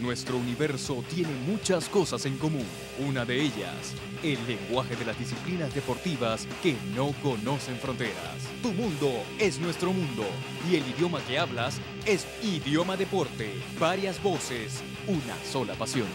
Nuestro universo tiene muchas cosas en común. Una de ellas, el lenguaje de las disciplinas deportivas que no conocen fronteras. Tu mundo es nuestro mundo y el idioma que hablas es idioma deporte. Varias voces, una sola pasión.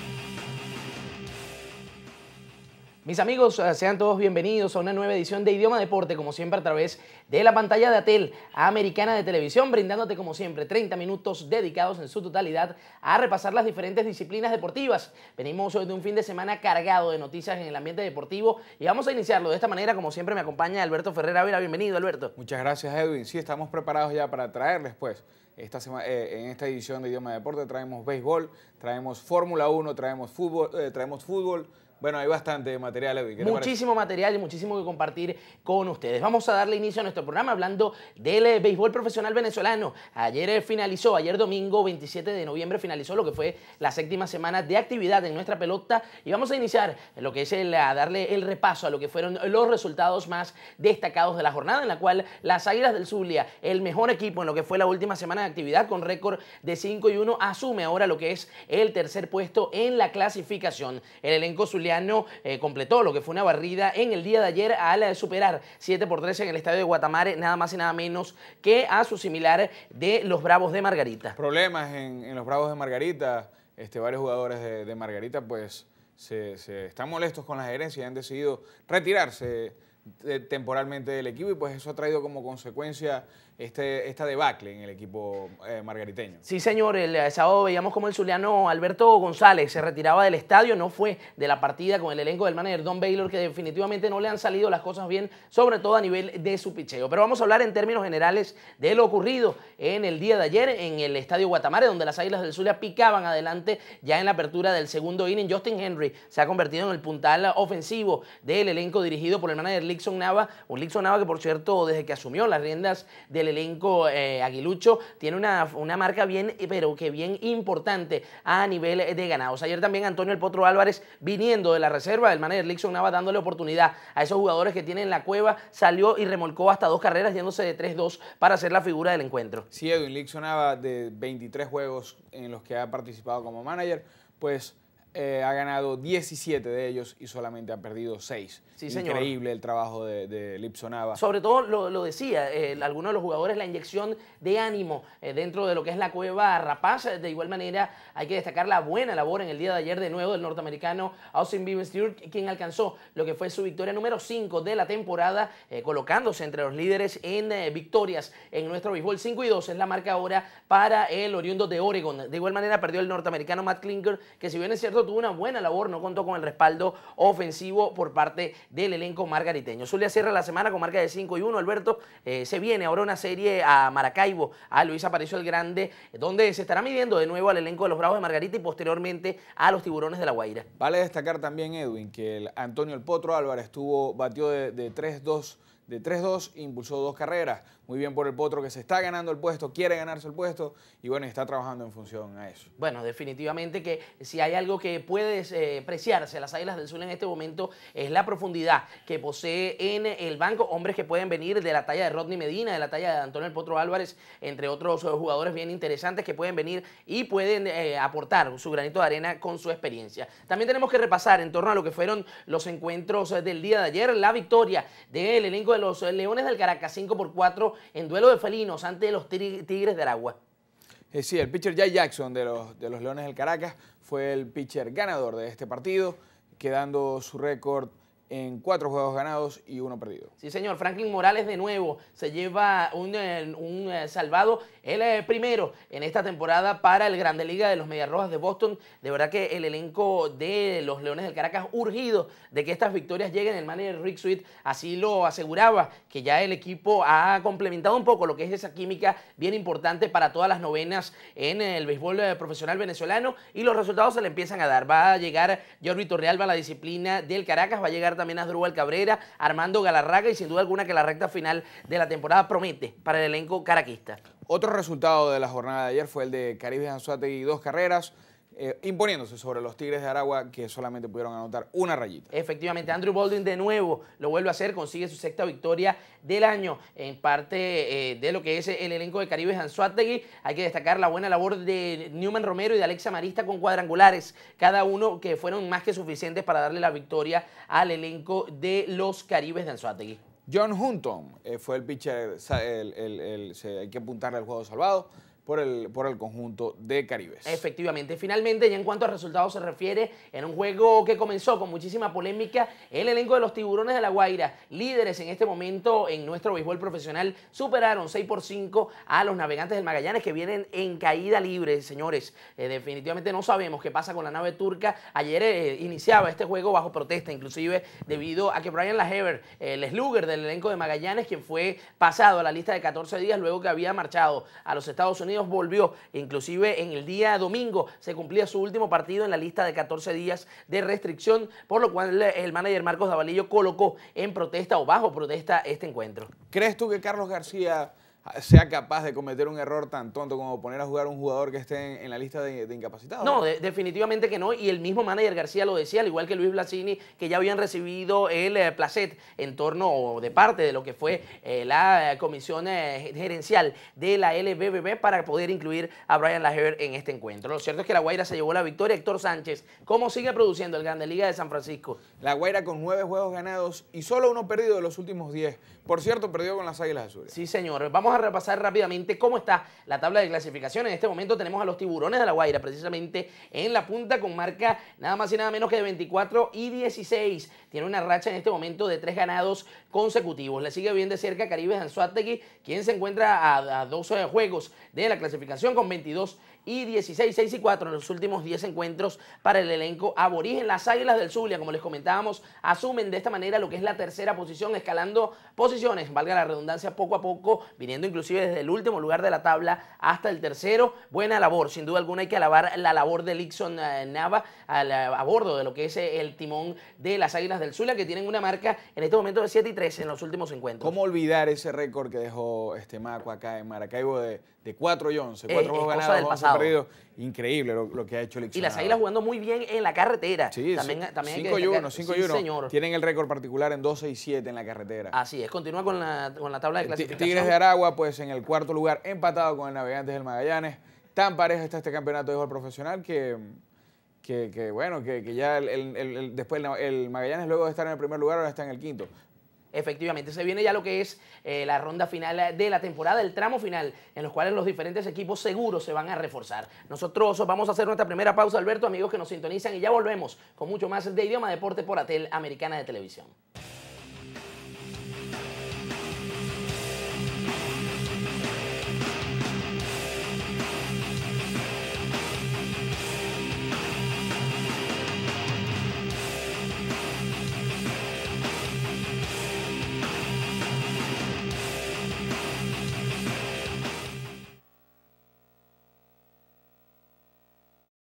Mis amigos, eh, sean todos bienvenidos a una nueva edición de Idioma Deporte, como siempre a través de la pantalla de Atel Americana de Televisión, brindándote como siempre 30 minutos dedicados en su totalidad a repasar las diferentes disciplinas deportivas. Venimos hoy de un fin de semana cargado de noticias en el ambiente deportivo y vamos a iniciarlo de esta manera, como siempre me acompaña Alberto Ferrera Vera. Bienvenido, Alberto. Muchas gracias, Edwin. Sí, estamos preparados ya para traerles pues esta semana, eh, en esta edición de Idioma Deporte traemos béisbol, traemos Fórmula 1, traemos fútbol, eh, traemos fútbol bueno, hay bastante material, Muchísimo material y muchísimo que compartir con ustedes. Vamos a darle inicio a nuestro programa hablando del eh, béisbol profesional venezolano. Ayer eh, finalizó, ayer domingo 27 de noviembre finalizó lo que fue la séptima semana de actividad en nuestra pelota y vamos a iniciar lo que es darle el repaso a lo que fueron los resultados más destacados de la jornada en la cual las Águilas del Zulia, el mejor equipo en lo que fue la última semana de actividad con récord de 5 y 1, asume ahora lo que es el tercer puesto en la clasificación. El elenco Zulia Zuliano eh, completó lo que fue una barrida en el día de ayer de eh, superar 7 por 3 en el estadio de Guatamare, nada más y nada menos que a su similar de los Bravos de Margarita. Problemas en, los Bravos de Margarita, este, varios jugadores de, Margarita pues se, están molestos con la gerencia y han decidido retirarse eh, temporalmente del equipo y pues eso ha traído como consecuencia este, esta debacle en el equipo eh, margariteño. Sí, señor, el sábado veíamos como el zuliano Alberto González se retiraba del estadio, no fue de la partida con el elenco del manager Don Baylor, que definitivamente no le han salido las cosas bien, sobre todo a nivel de su picheo. Pero vamos a hablar en términos generales de lo ocurrido en el día de ayer en el estadio Guatamare, donde las Águilas del Zulia picaban adelante ya en la apertura del segundo inning. Justin Henry se ha convertido en el puntal ofensivo del elenco dirigido por el manager League. Lixon Nava, un Lixon Nava que por cierto desde que asumió las riendas del elenco eh, aguilucho tiene una, una marca bien, eh, pero que bien importante a nivel de ganados. Ayer también Antonio El Potro Álvarez viniendo de la reserva del manager Lixon Nava dándole oportunidad a esos jugadores que tienen la cueva, salió y remolcó hasta dos carreras yéndose de 3-2 para ser la figura del encuentro. Sí, Edwin Lixon Nava de 23 juegos en los que ha participado como manager, pues eh, ha ganado 17 de ellos y solamente ha perdido 6. Sí, Increíble el trabajo de, de Lipsonava. Sobre todo lo, decía, alguno de los jugadores, la inyección de ánimo eh, dentro de lo que es la cueva Rapaz. Eh, de igual manera, hay que destacar la buena labor en el día de ayer de nuevo del norteamericano Austin Beavis quien alcanzó lo que fue su victoria número 5 de la temporada, colocándose entre los líderes en victorias en nuestro béisbol. 5 y 2 es la marca ahora para el oriundo de Oregon. De igual manera, perdió el norteamericano Matt Klinger, que si bien es cierto, tuvo una buena labor, no contó con el respaldo ofensivo por parte del elenco margariteño. Zulia cierra la semana con marca de 5 y 1. Alberto, eh, se viene ahora una serie a Maracaibo, a ah, Luis Aparicio el Grande, eh, donde se estará midiendo de nuevo al elenco de los Bravos de Margarita y posteriormente a los Tiburones de la Guaira. Vale destacar también, Edwin, que el Antonio El Potro Álvarez batió de, de 3-2 de 3-2, impulsó dos carreras. Muy bien por el Potro que se está ganando el puesto, quiere ganarse el puesto y bueno, está trabajando en función a eso. Bueno, definitivamente que si hay algo que puede eh, preciarse a las Águilas del Sur en este momento es la profundidad que posee en el banco. Hombres que pueden venir de la talla de Rodney Medina, de la talla de Antonio el Potro Álvarez, entre otros eh, jugadores bien interesantes que pueden venir y pueden eh, aportar su granito de arena con su experiencia. También tenemos que repasar en torno a lo que fueron los encuentros del día de ayer, la victoria del elenco de los eh, Leones del Caracas 5 por 4 en duelo de felinos ante los Tigres de Aragua. Eh, sí, el pitcher Jay Jackson de los, de los Leones del Caracas fue el pitcher ganador de este partido, quedando su récord en cuatro juegos ganados y uno perdido. Sí, señor. Franklin Morales de nuevo se lleva un, eh, un eh, salvado, el primero en esta temporada para el Grande Liga de los Rojas de Boston. De verdad que el elenco de los Leones del Caracas urgido de que estas victorias lleguen. El manager Rick Sweet así lo aseguraba, que ya el equipo ha complementado un poco lo que es esa química bien importante para todas las novenas en el béisbol eh, profesional venezolano y los resultados se le empiezan a dar. Va a llegar Jordi Torrealba a la disciplina del Caracas, va a llegar también a Drúbal Cabrera, Armando Galarraga y sin duda alguna que la recta final de la temporada promete para el elenco caraquista. Otro resultado de la jornada de ayer fue el de Caribe y dos carreras. Eh, imponiéndose sobre los Tigres de Aragua que solamente pudieron anotar una rayita. Efectivamente, Andrew Baldwin de nuevo lo vuelve a hacer, consigue su sexta victoria del año en parte eh, de lo que es el elenco de de Anzuategui. Hay que destacar la buena labor de Newman Romero y de Alexa Marista con cuadrangulares, cada uno que fueron más que suficientes para darle la victoria al elenco de los Caribes de Anzuategui. John Hunton eh, fue el pitcher, hay que apuntarle al juego salvado, por el, por el conjunto de Caribes. Efectivamente. Finalmente, ya en cuanto a resultados se refiere, en un juego que comenzó con muchísima polémica, el elenco de los Tiburones de La Guaira, líderes en este momento en nuestro béisbol profesional, superaron 6 por 5 a los navegantes del Magallanes que vienen en caída libre, señores. Eh, definitivamente no sabemos qué pasa con la nave turca. Ayer eh, iniciaba este juego bajo protesta, inclusive debido a que Brian Lahever, el slugger del elenco de Magallanes, quien fue pasado a la lista de 14 días luego que había marchado a los Estados Unidos, volvió. Inclusive en el día domingo se cumplía su último partido en la lista de 14 días de restricción, por lo cual eh, el manager Marcos Davalillo colocó en protesta o bajo protesta este encuentro. ¿Crees tú que Carlos García sea capaz de cometer un error tan tonto como poner a jugar un jugador que esté en, la lista de, incapacitados. No, definitivamente que no. Y el mismo manager García lo decía, al igual que Luis Blasini, que ya habían recibido el eh, placet en torno o de parte de lo que fue eh, la eh, comisión gerencial de la LBBB para poder incluir a Brian Lajer en este encuentro. Lo cierto es que la Guaira se llevó la victoria. Héctor Sánchez, ¿cómo sigue produciendo el Grande Liga de San Francisco? La Guaira con nueve juegos ganados y solo uno perdido de los últimos diez. Por cierto, perdió con las Águilas Azules. Sí, señor. Vamos a repasar rápidamente cómo está la tabla de clasificación. En este momento tenemos a los tiburones de la Guaira precisamente en la punta con marca nada más y nada menos que de 24 y 16. Tiene una racha en este momento de tres ganados consecutivos. Le sigue bien de cerca Caribe Anzuategui, quien se encuentra a, a 12 eh, juegos de la clasificación con 22 y 16, 6 y 4 en los últimos 10 encuentros para el elenco aborigen. Las Águilas del Zulia, como les comentábamos, asumen de esta manera lo que es la tercera posición, escalando posiciones, valga la redundancia, poco a poco, viniendo inclusive desde el último lugar de la tabla hasta el tercero. Buena labor, sin duda alguna hay que alabar la labor de Lixon eh, Nava eh, a, bordo de lo que es eh, el timón de las Águilas del Zula, que tienen una marca en este momento de 7 y 13 en los últimos encuentros. ¿Cómo olvidar ese récord que dejó este Maco acá en Maracaibo de, 4 y 11? 4 11 pasado. Increíble lo, que ha hecho Lixon. Y las Águilas jugando muy bien en la carretera. Sí, también, sí. 5 y 1, 5 y 1. Tienen el récord particular en 12 y 7 en la carretera. Así es, continúa con la, con la tabla de clasificación. Tigres de Aragua pues en el cuarto lugar, empatado con el Navegantes del Magallanes. Tan parejo está este campeonato de fútbol profesional que, bueno, que, ya después el Magallanes luego de estar en el primer lugar ahora está en el quinto. Efectivamente, se viene ya lo que es eh, la ronda final eh, de la temporada, el tramo final, en los cuales los diferentes equipos seguros se van a reforzar. Nosotros vamos a hacer nuestra primera pausa, Alberto, amigos que nos sintonizan, y ya volvemos con mucho más de Idioma Deporte por Atel Americana de Televisión.